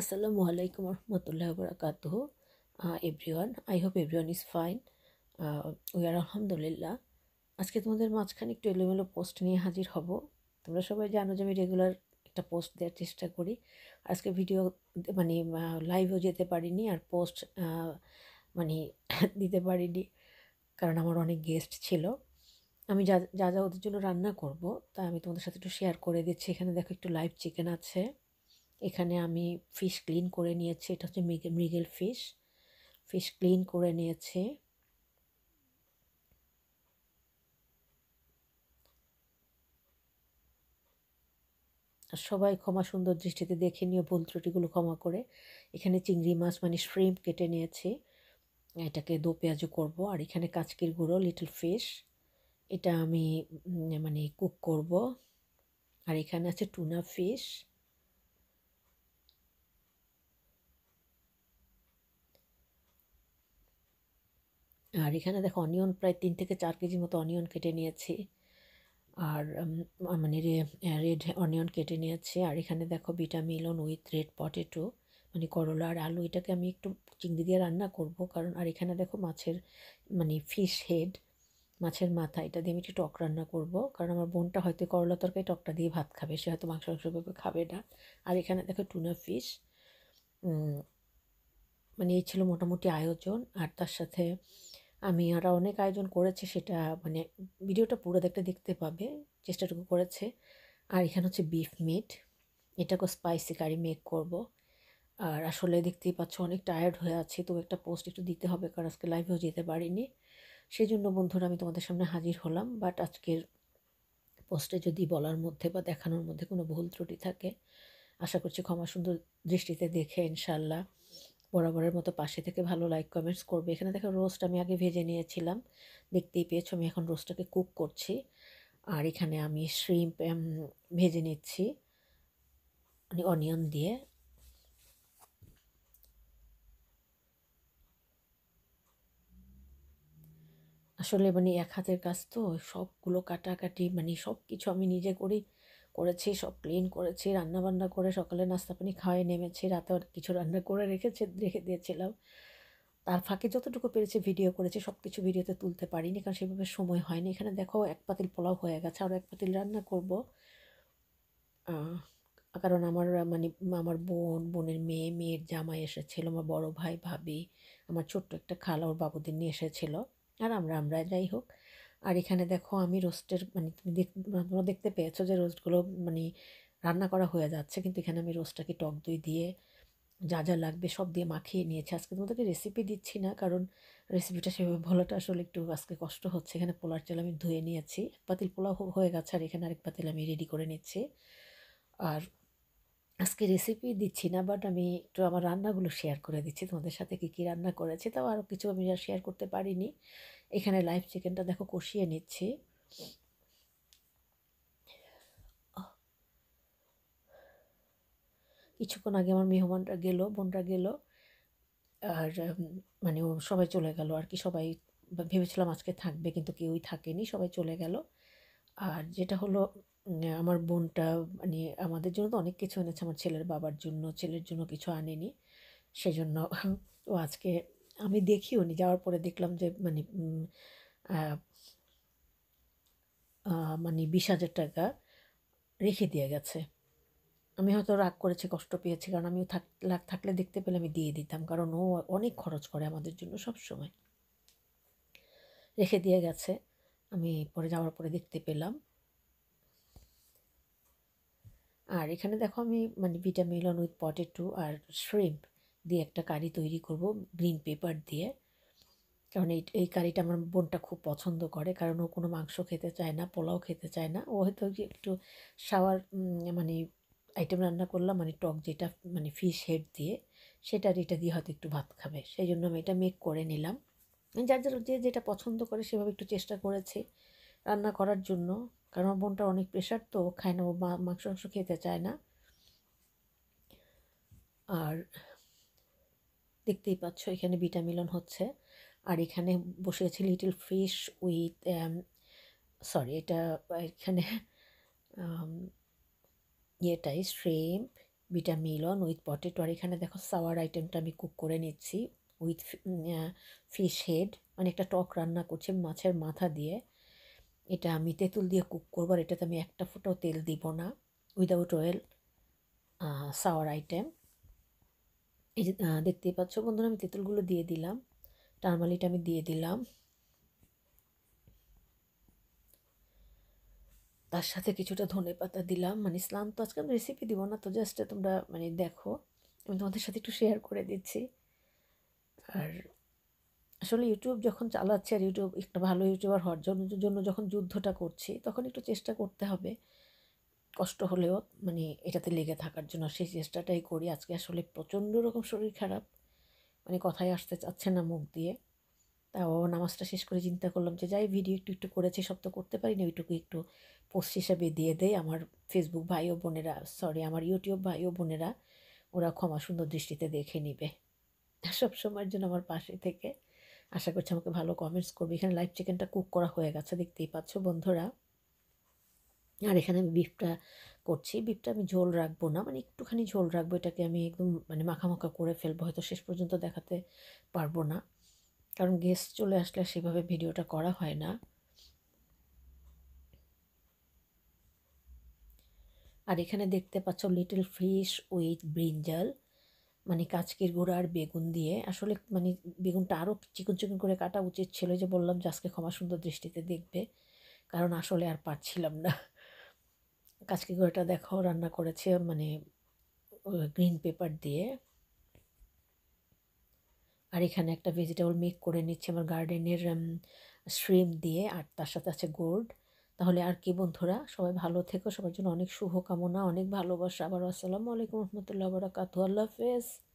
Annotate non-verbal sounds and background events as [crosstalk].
আসসালামু আলাইকুম রহমতুল্লাহ বরাকাত everyone I hope everyone is fine we are আলহামদুলিল্লাহ আজকে তোমাদের মাঝখানে একটু এলোমেলো পোস্ট নিয়ে হাজির হব তোমরা সবাই জানো যে আমি রেগুলার একটা পোস্ট দেওয়ার চেষ্টা করি আজকে ভিডিও মানে লাইভও যেতে পারিনি আর পোস্ট মানে দিতে পারিনি কারণ আমার অনেক গেস্ট ছিল আমি যা যা যা ওদের জন্য রান্না করব তা আমি তোমাদের সাথে একটু শেয়ার করে দিচ্ছি এখানে দেখো একটু লাইভ চিকেন আছে এখানে আমি ফিশ ক্লিন করে নিয়েছি এটা হচ্ছে মৃগেল ফিশ ফিশ ক্লিন করে নিয়েছে সবাই ক্ষমা সুন্দর দৃষ্টিতে দেখে নিয়ে ভুল ত্রুটিগুলো ক্ষমা করে এখানে চিংড়ি মাছ মানে শ্রিম কেটে নিয়েছি এটাকে দো পেঁয়াজও করব আর এখানে কাচকির গুঁড়ো লিটল ফিশ এটা আমি মানে কুক করব আর এখানে আছে টুনা ফিশ আর এখানে দেখো অনিয়ন প্রায় তিন থেকে চার কেজি মতো অনিয়ন কেটে নিয়েছি আর মানে রেড অনিয়ন কেটে নিয়েছি আর এখানে দেখো ভিটামিলন উইথ রেড পটেটো মানে করলা আর আলু এটাকে আমি একটু চিংড়ি দিয়ে রান্না করব কারণ আর এখানে দেখো মাছের মানে ফিশ হেড মাছের মাথা এটা দিয়ে আমি একটু টক রান্না করব কারণ আমার বোনটা হয়তো করলা তরকারি টকটা দিয়ে ভাত খাবে সে হয়তো মাংস মাংস খাবে না আর এখানে দেখো টুনা ফিশ মানে এই ছিল মোটামুটি আয়োজন আর তার সাথে আমি আরও অনেক আয়োজন করেছি সেটা মানে ভিডিওটা পুরো দেখতে দেখতে পাবে চেষ্টাটুকু করেছে আর এখানে হচ্ছে বিফ মিট এটাকে স্পাইসি কারি মেক করব আর আসলে দেখতেই পাচ্ছ অনেক টায়ার্ড হয়ে আছে তো একটা পোস্ট একটু দিতে হবে কারণ আজকে লাইভেও যেতে পারিনি সেই জন্য বন্ধুরা আমি তোমাদের সামনে হাজির হলাম বাট আজকের পোস্টে যদি বলার মধ্যে বা দেখানোর মধ্যে কোনো ভুল ত্রুটি থাকে আশা করছি ক্ষমা সুন্দর দৃষ্টিতে দেখে ইনশাল্লাহ বরাবরের মতো পাশে থেকে ভালো লাইক কমেন্টস করবে এখানে দেখো রোস্ট আমি আগে ভেজে নিয়েছিলাম দেখতেই পেয়েছো আমি এখন রোস্টটাকে কুক করছি আর এখানে আমি শ্রিম্প ভেজে নিচ্ছি অনিয়ন মানে দিয়ে আসলে মানে এক হাতের কাজ তো সবগুলো কাটাকাটি মানে সব কিছু আমি নিজে করি করেছি সব ক্লিন করেছি রান্নাবান্না করে সকালে নাস্তা পানি খাওয়াই নেমেছি রাতে কিছু রান্না করে রেখেছে [laughs] রেখে দিয়েছিলাম তার ফাঁকে যতটুকু পেরেছি ভিডিও করেছি সব কিছু ভিডিওতে তুলতে পারিনি কারণ সেভাবে সময় হয়নি এখানে দেখো এক পাতিল পোলাও হয়ে গেছে আর এক পাতিল রান্না করব কারণ আমার মানে আমার বোন বোনের মেয়ে মেয়ের জামাই এসেছিলো আমার বড় ভাই ভাবি আমার ছোট্ট একটা খালা ওর বাবুদের নিয়ে এসেছিলো আর আমরা আমরা যাই হোক আর এখানে দেখো আমি রোস্টের মানে তুমি তোমরা দেখতে পেয়েছো যে রোস্টগুলো মানে রান্না করা হয়ে যাচ্ছে কিন্তু এখানে আমি রোস্টটাকে টক দই দিয়ে যা যা লাগবে সব দিয়ে মাখিয়ে নিয়েছি আজকে তোমাদেরকে রেসিপি দিচ্ছি না কারণ রেসিপিটা সেভাবে বলাটা আসলে একটু আজকে কষ্ট হচ্ছে এখানে পোলার চাল আমি ধুয়ে নিয়েছি এক পাতিল পোলাও হয়ে গেছে আর এখানে আরেক পাতিল আমি রেডি করে নিচ্ছি আর আজকে রেসিপি দিচ্ছি না বাট আমি একটু আমার রান্নাগুলো শেয়ার করে দিচ্ছি তোমাদের সাথে কী কী রান্না করেছি তাও আরও কিছু আমি শেয়ার করতে পারিনি এখানে লাইভ চিকেনটা দেখো কষিয়ে নিচ্ছি কিছুক্ষণ আগে আমার মেহমানরা গেল বোনরা গেল আর মানে সবাই চলে গেল আর কি সবাই ভেবেছিলাম আজকে থাকবে কিন্তু কেউই থাকেনি সবাই চলে গেল আর যেটা হলো আমার বোনটা মানে আমাদের জন্য তো অনেক কিছু এনেছে আমার ছেলের বাবার জন্য ছেলের জন্য কিছু আনেনি সেজন্য ও আজকে আমি দেখিও নি যাওয়ার পরে দেখলাম যে মানে মানে বিশ হাজার টাকা রেখে দিয়ে গেছে আমি হয়তো রাগ করেছি কষ্ট পেয়েছি কারণ আমিও থাক রাগ থাকলে দেখতে পেলে আমি দিয়ে দিতাম কারণ ও অনেক খরচ করে আমাদের জন্য সব সময় রেখে দিয়ে গেছে আমি পরে যাওয়ার পরে দেখতে পেলাম আর এখানে দেখো আমি মানে ভিটামিন উইথ পটেটো আর শ্রিম্প দিয়ে একটা কারি তৈরি করব গ্রিন পেপার দিয়ে কারণ এই এই কারিটা আমার বোনটা খুব পছন্দ করে কারণ ও কোনো মাংস খেতে চায় না পোলাও খেতে চায় না ও হয়তো একটু সাওয়ার মানে আইটেম রান্না করলাম মানে টক যেটা মানে ফিশ হেড দিয়ে সেটার এটা দিয়ে হয়তো একটু ভাত খাবে সেই জন্য আমি এটা মেক করে নিলাম যার যার যে যেটা পছন্দ করে সেভাবে একটু চেষ্টা করেছি রান্না করার জন্য কারণ আমার বোনটা অনেক প্রেশার তো খায় না ও মাংস মাংস খেতে চায় না আর দেখতেই পাচ্ছ এখানে বিটামিলন হচ্ছে আর এখানে বসে আছে লিটল ফিশ উইথ সরি এটা এখানে um, ইয়েটাই শ্রেম বিটামিলন উইথ পটেটো আর এখানে দেখো সাওয়ার আইটেমটা আমি কুক করে নিচ্ছি উইথ ফিশ হেড মানে একটা টক রান্না করছি মাছের মাথা দিয়ে এটা আমি তেঁতুল দিয়ে কুক করবো আর এটাতে আমি একটা ফুটো তেল দিব না উইদাউট অয়েল সাওয়ার আইটেম এই যে দেখতেই পাচ্ছ বন্ধুরা আমি তেঁতুলগুলো দিয়ে দিলাম টার্মালিটা আমি দিয়ে দিলাম তার সাথে কিছুটা ধনে পাতা দিলাম মানে ইসলাম তো আজকে আমি রেসিপি দিব না তো জাস্ট তোমরা মানে দেখো আমি তোমাদের সাথে একটু শেয়ার করে দিচ্ছি আর আসলে ইউটিউব যখন চালাচ্ছে আর ইউটিউব একটা ভালো ইউটিউবার হওয়ার জন্য জন্য যখন যুদ্ধটা করছি তখন একটু চেষ্টা করতে হবে কষ্ট হলেও মানে এটাতে লেগে থাকার জন্য সেই চেষ্টাটাই করি আজকে আসলে প্রচণ্ড রকম শরীর খারাপ মানে কথায় আসতে চাচ্ছে না মুখ দিয়ে তাও নামাজটা শেষ করে চিন্তা করলাম যে যাই ভিডিও একটু একটু করেছি সব তো করতে পারি না ওইটুকু একটু পোস্ট হিসাবে দিয়ে দেয় আমার ফেসবুক ভাই ও বোনেরা সরি আমার ইউটিউব ভাই ও বোনেরা ওরা ক্ষমা সুন্দর দৃষ্টিতে দেখে নিবে সব সময়ের জন্য আমার পাশে থেকে আশা করছি আমাকে ভালো কমেন্টস করবে এখানে লাইভ চিকেনটা কুক করা হয়ে গেছে দেখতেই পাচ্ছ বন্ধুরা আর এখানে আমি বিফটা করছি বিফটা আমি ঝোল রাখবো না মানে একটুখানি ঝোল রাখবো এটাকে আমি একদম মানে মাখামাখা করে ফেলবো হয়তো শেষ পর্যন্ত দেখাতে পারবো না কারণ গেস্ট চলে আসলে সেভাবে ভিডিওটা করা হয় না আর এখানে দেখতে পাচ্ছ লিটল ফিশ উইথ ব্রিঞ্জাল মানে কাঁচকির গুঁড়া আর বেগুন দিয়ে আসলে মানে বেগুনটা আরও চিকন চিকন করে কাটা উচিত ছিল যে বললাম যে আজকে ক্ষমা সুন্দর দৃষ্টিতে দেখবে কারণ আসলে আর পারছিলাম না কাচকি গড়াটা দেখো রান্না করেছে মানে গ্রিন পেপার দিয়ে আর এখানে একটা ভেজিটেবল মেক করে নিচ্ছে আমার গার্ডেনের শ্রিম দিয়ে আর তার সাথে আছে গোল্ড তাহলে আর কি বন্ধুরা সবাই ভালো থেকো সবার জন্য অনেক শুভকামনা অনেক ভালোবাসা আবার আসসালামু আলাইকুম রহমতুল্লাহ বারাকাতু আল্লাহ হাফেজ